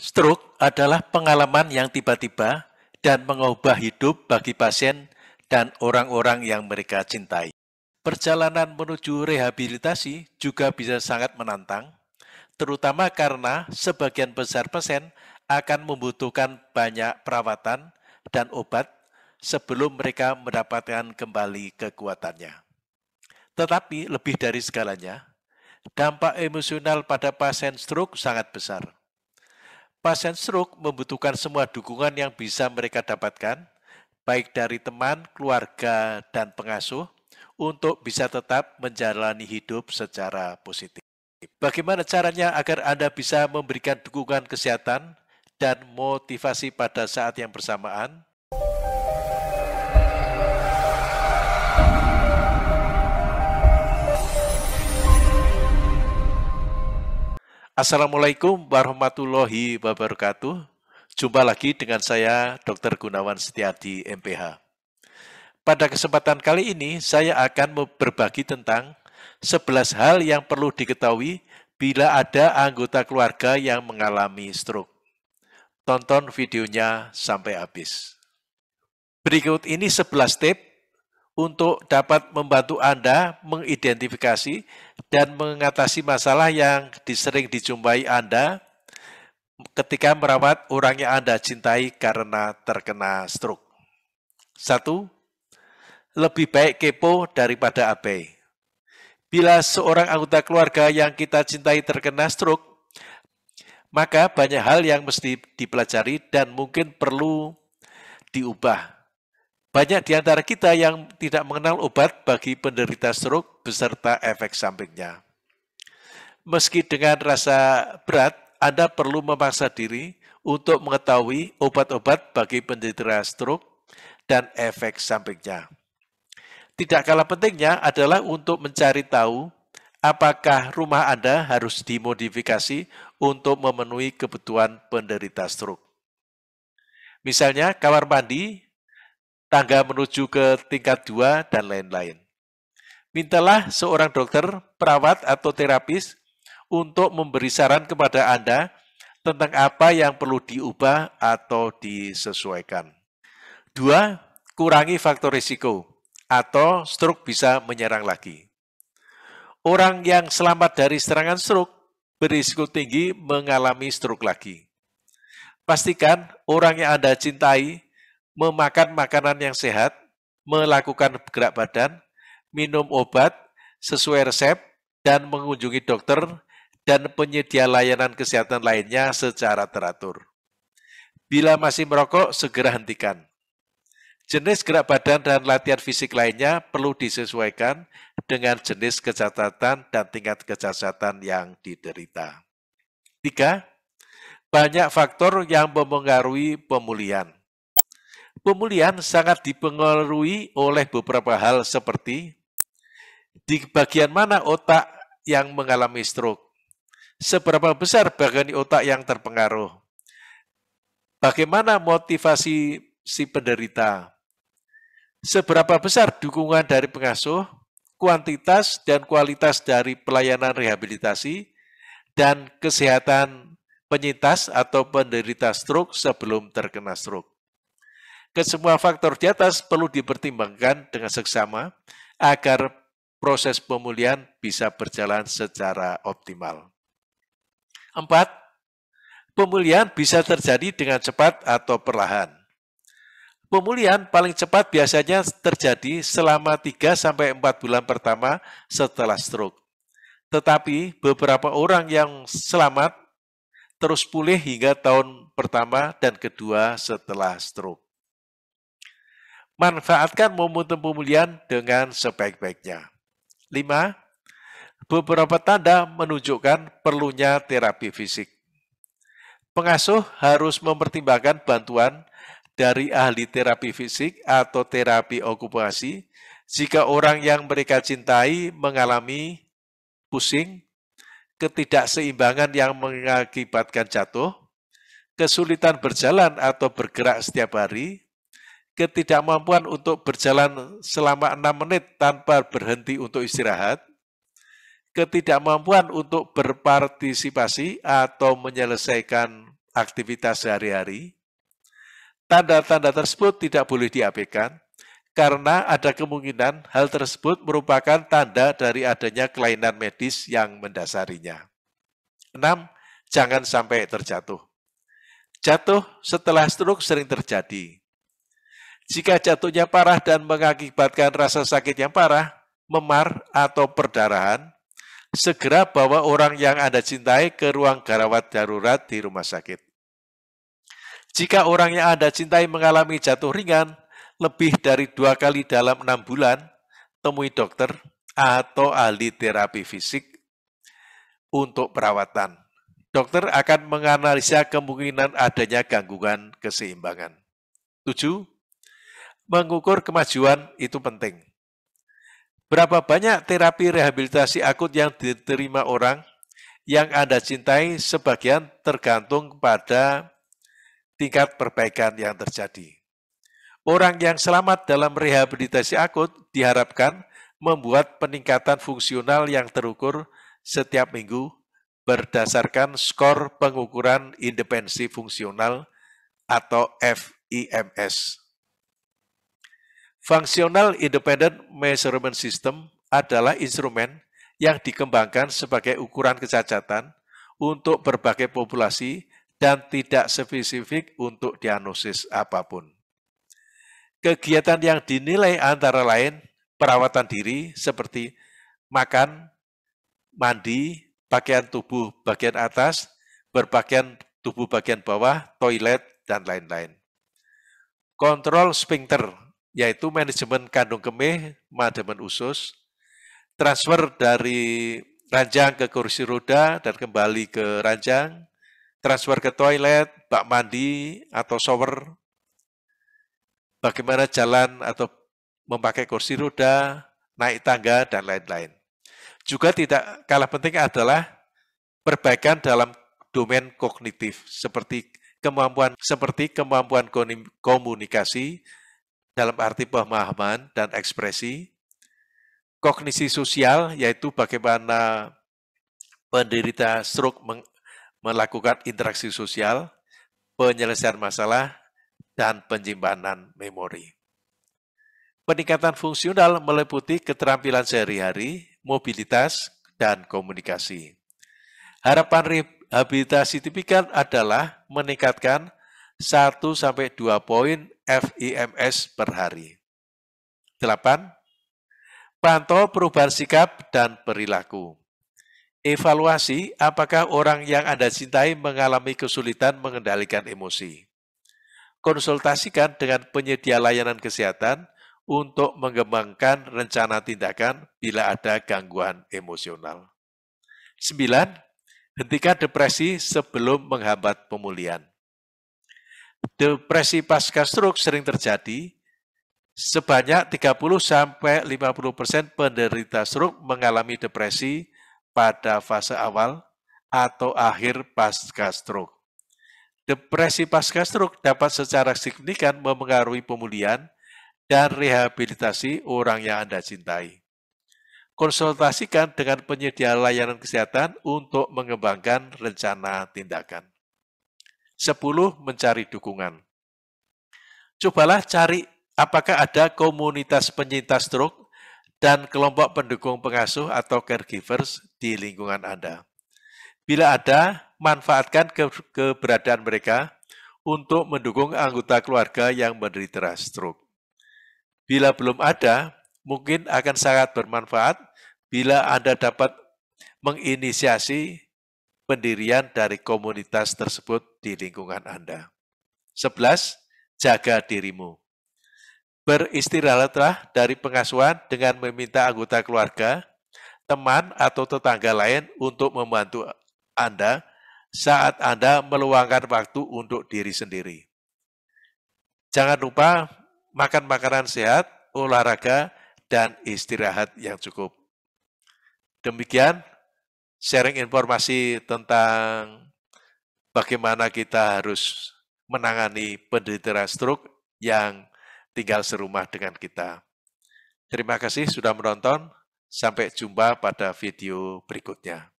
Stroke adalah pengalaman yang tiba-tiba dan mengubah hidup bagi pasien dan orang-orang yang mereka cintai. Perjalanan menuju rehabilitasi juga bisa sangat menantang, terutama karena sebagian besar pasien akan membutuhkan banyak perawatan dan obat sebelum mereka mendapatkan kembali kekuatannya. Tetapi lebih dari segalanya, dampak emosional pada pasien stroke sangat besar Pasien stroke membutuhkan semua dukungan yang bisa mereka dapatkan, baik dari teman, keluarga, dan pengasuh, untuk bisa tetap menjalani hidup secara positif. Bagaimana caranya agar Anda bisa memberikan dukungan kesehatan dan motivasi pada saat yang bersamaan? Assalamualaikum warahmatullahi wabarakatuh. Jumpa lagi dengan saya Dr. Gunawan Setiadi MPH. Pada kesempatan kali ini saya akan berbagi tentang 11 hal yang perlu diketahui bila ada anggota keluarga yang mengalami stroke. Tonton videonya sampai habis. Berikut ini 11 tips untuk dapat membantu Anda mengidentifikasi dan mengatasi masalah yang disering dijumpai Anda ketika merawat orang yang Anda cintai karena terkena stroke. Satu, lebih baik kepo daripada abai. Bila seorang anggota keluarga yang kita cintai terkena stroke, maka banyak hal yang mesti dipelajari dan mungkin perlu diubah banyak di antara kita yang tidak mengenal obat bagi penderita stroke beserta efek sampingnya. Meski dengan rasa berat, Anda perlu memaksa diri untuk mengetahui obat-obat bagi penderita stroke dan efek sampingnya. Tidak kalah pentingnya adalah untuk mencari tahu apakah rumah Anda harus dimodifikasi untuk memenuhi kebutuhan penderita stroke. Misalnya, kamar mandi tangga menuju ke tingkat dua, dan lain-lain. Mintalah seorang dokter, perawat, atau terapis untuk memberi saran kepada Anda tentang apa yang perlu diubah atau disesuaikan. Dua, kurangi faktor risiko atau stroke bisa menyerang lagi. Orang yang selamat dari serangan stroke berisiko tinggi mengalami stroke lagi. Pastikan orang yang Anda cintai memakan makanan yang sehat, melakukan gerak badan, minum obat sesuai resep, dan mengunjungi dokter dan penyedia layanan kesehatan lainnya secara teratur. Bila masih merokok, segera hentikan. Jenis gerak badan dan latihan fisik lainnya perlu disesuaikan dengan jenis kecacatan dan tingkat kecacatan yang diderita. Tiga, banyak faktor yang memengaruhi pemulihan. Pemulihan sangat dipengaruhi oleh beberapa hal seperti di bagian mana otak yang mengalami stroke, seberapa besar bagian otak yang terpengaruh, bagaimana motivasi si penderita, seberapa besar dukungan dari pengasuh, kuantitas dan kualitas dari pelayanan rehabilitasi, dan kesehatan penyintas atau penderita stroke sebelum terkena stroke. Kesemua faktor di atas perlu dipertimbangkan dengan seksama agar proses pemulihan bisa berjalan secara optimal. Empat, pemulihan bisa terjadi dengan cepat atau perlahan. Pemulihan paling cepat biasanya terjadi selama 3-4 bulan pertama setelah stroke. Tetapi beberapa orang yang selamat terus pulih hingga tahun pertama dan kedua setelah stroke. Manfaatkan momentum pemulihan dengan sebaik-baiknya. 5. Beberapa tanda menunjukkan perlunya terapi fisik. Pengasuh harus mempertimbangkan bantuan dari ahli terapi fisik atau terapi okupasi jika orang yang mereka cintai mengalami pusing, ketidakseimbangan yang mengakibatkan jatuh, kesulitan berjalan atau bergerak setiap hari, ketidakmampuan untuk berjalan selama enam menit tanpa berhenti untuk istirahat, ketidakmampuan untuk berpartisipasi atau menyelesaikan aktivitas sehari-hari, tanda-tanda tersebut tidak boleh diabaikan karena ada kemungkinan hal tersebut merupakan tanda dari adanya kelainan medis yang mendasarinya. 6. Jangan sampai terjatuh. Jatuh setelah stroke sering terjadi. Jika jatuhnya parah dan mengakibatkan rasa sakit yang parah, memar atau perdarahan, segera bawa orang yang Anda cintai ke ruang garawat darurat di rumah sakit. Jika orang yang Anda cintai mengalami jatuh ringan lebih dari dua kali dalam enam bulan, temui dokter atau ahli terapi fisik untuk perawatan. Dokter akan menganalisa kemungkinan adanya gangguan keseimbangan. 7 mengukur kemajuan itu penting. Berapa banyak terapi rehabilitasi akut yang diterima orang yang Anda cintai sebagian tergantung pada tingkat perbaikan yang terjadi. Orang yang selamat dalam rehabilitasi akut diharapkan membuat peningkatan fungsional yang terukur setiap minggu berdasarkan skor pengukuran independensi fungsional atau FIMS. Functional Independent Measurement System adalah instrumen yang dikembangkan sebagai ukuran kecacatan untuk berbagai populasi dan tidak spesifik untuk diagnosis apapun. Kegiatan yang dinilai antara lain perawatan diri seperti makan, mandi, pakaian tubuh bagian atas, berpakaian tubuh bagian bawah, toilet, dan lain-lain. Kontrol sphincter yaitu manajemen kandung kemih, manajemen usus, transfer dari ranjang ke kursi roda dan kembali ke ranjang, transfer ke toilet, bak mandi atau shower, bagaimana jalan atau memakai kursi roda, naik tangga, dan lain-lain. Juga tidak kalah penting adalah perbaikan dalam domain kognitif seperti kemampuan seperti kemampuan komunikasi, dalam arti pemahaman dan ekspresi. Kognisi sosial, yaitu bagaimana penderita stroke melakukan interaksi sosial, penyelesaian masalah, dan penyimpanan memori. Peningkatan fungsional meliputi keterampilan sehari-hari, mobilitas, dan komunikasi. Harapan rehabilitasi tipikal adalah meningkatkan 1 sampai 2 poin FIMS per hari. 8. Pantau perubahan sikap dan perilaku. Evaluasi apakah orang yang Anda cintai mengalami kesulitan mengendalikan emosi. Konsultasikan dengan penyedia layanan kesehatan untuk mengembangkan rencana tindakan bila ada gangguan emosional. 9. Hentikan depresi sebelum menghambat pemulihan. Depresi pasca stroke sering terjadi. Sebanyak 30 sampai 50% penderita stroke mengalami depresi pada fase awal atau akhir pasca stroke. Depresi pasca stroke dapat secara signifikan memengaruhi pemulihan dan rehabilitasi orang yang Anda cintai. Konsultasikan dengan penyedia layanan kesehatan untuk mengembangkan rencana tindakan. Sepuluh, mencari dukungan. Cobalah cari apakah ada komunitas penyintas stroke dan kelompok pendukung pengasuh atau caregivers di lingkungan Anda. Bila ada, manfaatkan keberadaan mereka untuk mendukung anggota keluarga yang menderita stroke. Bila belum ada, mungkin akan sangat bermanfaat bila Anda dapat menginisiasi pendirian dari komunitas tersebut di lingkungan Anda. 11. Jaga dirimu. Beristirahatlah dari pengasuhan dengan meminta anggota keluarga, teman atau tetangga lain untuk membantu Anda saat Anda meluangkan waktu untuk diri sendiri. Jangan lupa makan makanan sehat, olahraga, dan istirahat yang cukup. Demikian sharing informasi tentang bagaimana kita harus menangani penderita stroke yang tinggal serumah dengan kita. Terima kasih sudah menonton. Sampai jumpa pada video berikutnya.